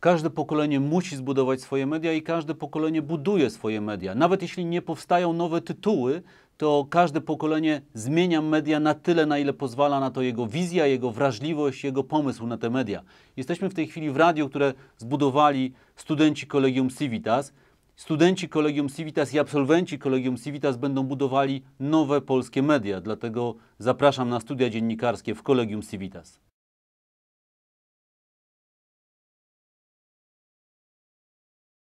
Każde pokolenie musi zbudować swoje media i każde pokolenie buduje swoje media. Nawet jeśli nie powstają nowe tytuły, to każde pokolenie zmienia media na tyle, na ile pozwala na to jego wizja, jego wrażliwość, jego pomysł na te media. Jesteśmy w tej chwili w radiu, które zbudowali studenci Kolegium Civitas. Studenci Kolegium Civitas i absolwenci Kolegium Civitas będą budowali nowe polskie media, dlatego zapraszam na studia dziennikarskie w Kolegium Civitas.